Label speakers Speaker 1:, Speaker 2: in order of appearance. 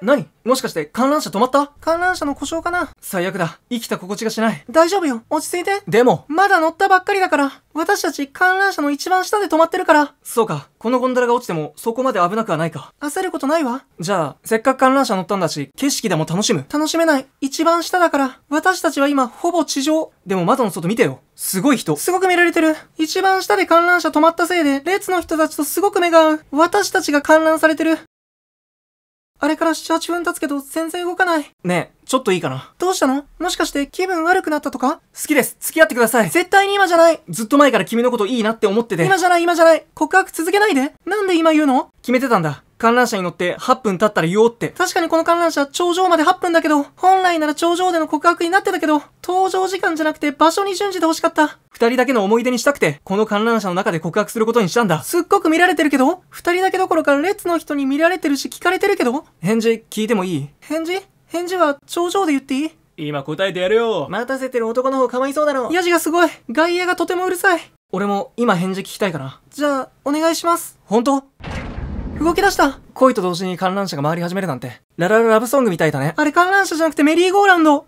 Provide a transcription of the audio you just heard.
Speaker 1: 何もしかして観覧車止まった観覧車の故障かな最悪だ。生きた心地がしない。大丈夫よ。落ち着いて。でも、まだ乗ったばっかりだから。私たち観覧車の一番下で止まってるから。そうか。このゴンドラが落ちてもそこまで危なくはないか。焦ることないわ。じゃあ、せっかく観覧車乗ったんだし、景色でも楽しむ。楽しめない。一番下だから。私たちは今、ほぼ地上。でも窓の外見てよ。すごい人。すごく見られてる。一番下で観覧車止まったせいで、列の人たちとすごく目が合う。私たちが観覧されてる。あれから7、8分経つけど全然動かない。ねえ、ちょっといいかな。どうしたのもしかして気分悪くなったとか好きです。付き合ってください。絶対に今じゃない。ずっと前から君のこといいなって思ってて。今じゃない、今じゃない。告白続けないで。なんで今言うの決めてたんだ。観覧車に乗って8分経ったら言おうって。確かにこの観覧車、頂上まで8分だけど、本来なら頂上での告白になってたけど、登場時間じゃなくて場所に準じて欲しかった。二人だけの思い出にしたくて、この観覧車の中で告白することにしたんだ。すっごく見られてるけど二人だけどころか列の人に見られてるし聞かれてるけど返事聞いてもいい返事返事は頂上で言っていい今答えてやるよ待たせてる男の方かわいそうだろヤジがすごい外野がとてもうるさい俺も今返事聞きたいかなじゃあお願いします本当動き出した恋と同時に観覧車が回り始めるなんて。ララララブソングみたいだね。あれ観覧車じゃなくてメリーゴーランド